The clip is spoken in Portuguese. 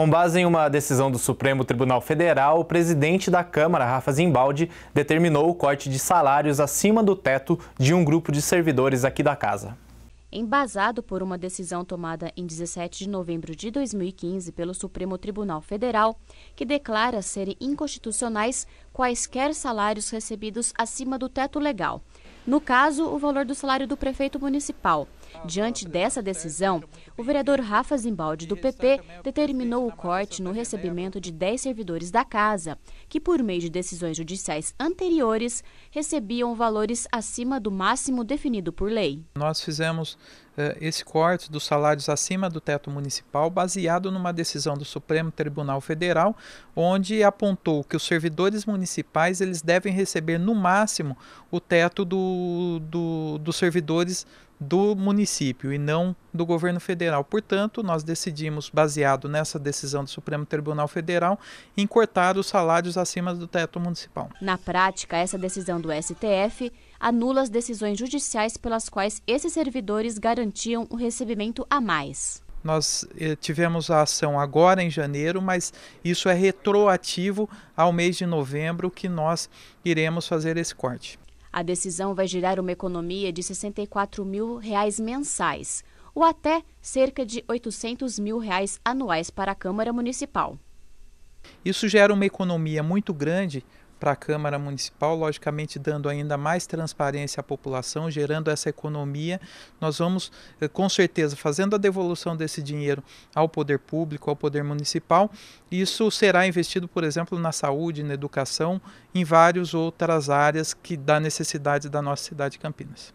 Com base em uma decisão do Supremo Tribunal Federal, o presidente da Câmara, Rafa Zimbaldi, determinou o corte de salários acima do teto de um grupo de servidores aqui da casa. Embasado por uma decisão tomada em 17 de novembro de 2015 pelo Supremo Tribunal Federal, que declara serem inconstitucionais quaisquer salários recebidos acima do teto legal, no caso, o valor do salário do prefeito municipal. Diante dessa decisão, o vereador Rafa Zimbaldi, do PP, determinou o corte no recebimento de 10 servidores da casa, que, por meio de decisões judiciais anteriores, recebiam valores acima do máximo definido por lei. Nós fizemos eh, esse corte dos salários acima do teto municipal, baseado numa decisão do Supremo Tribunal Federal, onde apontou que os servidores municipais eles devem receber no máximo o teto do, do dos servidores do município e não do governo federal. Portanto, nós decidimos, baseado nessa decisão do Supremo Tribunal Federal, em cortar os salários acima do teto municipal. Na prática, essa decisão do STF anula as decisões judiciais pelas quais esses servidores garantiam o recebimento a mais. Nós eh, tivemos a ação agora em janeiro, mas isso é retroativo ao mês de novembro que nós iremos fazer esse corte. A decisão vai gerar uma economia de R$ 64 mil reais mensais, ou até cerca de R$ 800 mil reais anuais para a Câmara Municipal. Isso gera uma economia muito grande para a Câmara Municipal, logicamente dando ainda mais transparência à população, gerando essa economia. Nós vamos, eh, com certeza, fazendo a devolução desse dinheiro ao poder público, ao poder municipal, isso será investido, por exemplo, na saúde, na educação, em várias outras áreas que dá necessidade da nossa cidade de Campinas.